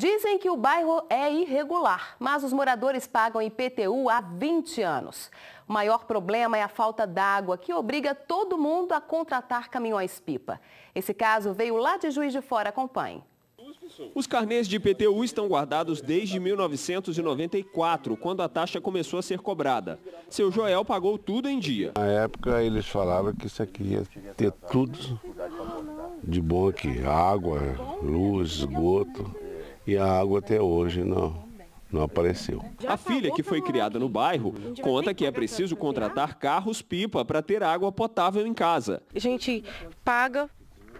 Dizem que o bairro é irregular, mas os moradores pagam IPTU há 20 anos. O maior problema é a falta d'água, que obriga todo mundo a contratar caminhões-pipa. Esse caso veio lá de Juiz de Fora, acompanhe. Os carnês de IPTU estão guardados desde 1994, quando a taxa começou a ser cobrada. Seu Joel pagou tudo em dia. Na época eles falavam que isso aqui ia ter tudo de bom aqui. Água, luz, esgoto e a água até hoje não não apareceu. A filha, que foi criada no bairro, conta que é preciso contratar carros-pipa para ter água potável em casa. A gente paga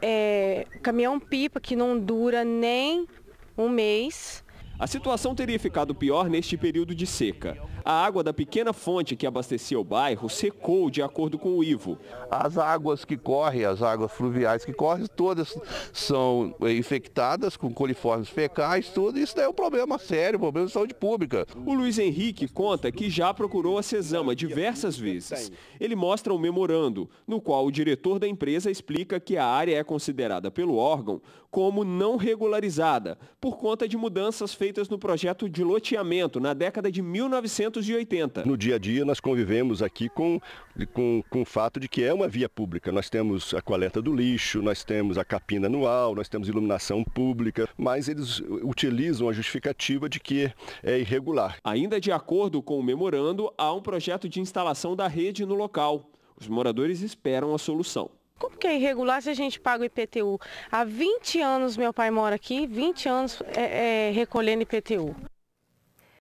é, caminhão-pipa que não dura nem um mês a situação teria ficado pior neste período de seca. A água da pequena fonte que abastecia o bairro secou de acordo com o Ivo. As águas que correm, as águas fluviais que correm, todas são infectadas com coliformes fecais, tudo. Isso é um problema sério, um problema de saúde pública. O Luiz Henrique conta que já procurou a Cesama diversas vezes. Ele mostra um memorando, no qual o diretor da empresa explica que a área é considerada pelo órgão como não regularizada, por conta de mudanças feitas feitas no projeto de loteamento, na década de 1980. No dia a dia, nós convivemos aqui com, com, com o fato de que é uma via pública. Nós temos a coleta do lixo, nós temos a capina anual, nós temos iluminação pública, mas eles utilizam a justificativa de que é irregular. Ainda de acordo com o memorando, há um projeto de instalação da rede no local. Os moradores esperam a solução. Como que é irregular se a gente paga o IPTU? Há 20 anos meu pai mora aqui, 20 anos é, é, recolhendo IPTU.